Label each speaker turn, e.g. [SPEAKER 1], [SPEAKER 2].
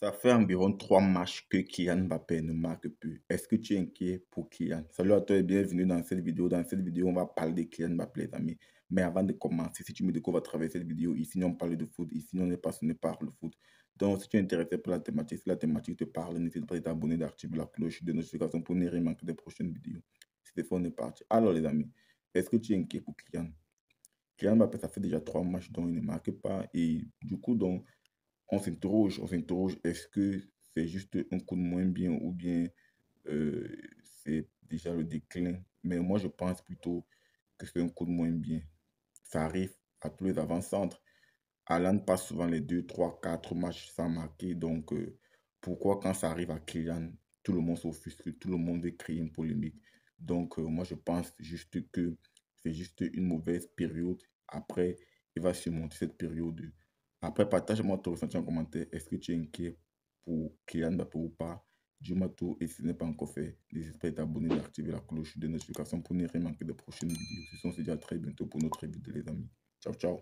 [SPEAKER 1] Ça fait environ trois matchs que Kylian Mbappé ne marque plus. Est-ce que tu es inquiet pour Kylian Salut à toi et bienvenue dans cette vidéo. Dans cette vidéo, on va parler de Kylian Mbappé, les amis. Mais avant de commencer, si tu me découvres à travers cette vidéo, ici on parle de foot, ici on est passionné par le foot. Donc si tu es intéressé par la thématique, si la thématique te parle, n'hésite pas à t'abonner, d'activer la cloche de notification pour ne rien manquer des prochaines vidéos. C'est on est parti. Alors les amis, est-ce que tu es inquiet pour Kylian Kylian Mbappé, ça fait déjà trois matchs dont il ne marque pas. Et du coup, donc, on s'interroge, on s'interroge, est-ce que c'est juste un coup de moins bien ou bien euh, c'est déjà le déclin. Mais moi, je pense plutôt que c'est un coup de moins bien. Ça arrive à tous les avant-centres. Alan passe souvent les 2, 3, 4 matchs sans marquer. Donc, euh, pourquoi quand ça arrive à Kylian, tout le monde s'offusque, tout le monde veut une polémique. Donc, euh, moi, je pense juste que c'est juste une mauvaise période. Après, il va surmonter cette période après, partage-moi ton ressenti en commentaire. Est-ce que tu es inquiet pour Kylian Mbappé ou pas du moi tout et si ce n'est pas encore fait, n'hésite pas à t'abonner et activer la cloche de notification pour ne rien manquer de prochaines vidéos. Sinon, on se dit à très bientôt pour notre vidéo, les amis. Ciao, ciao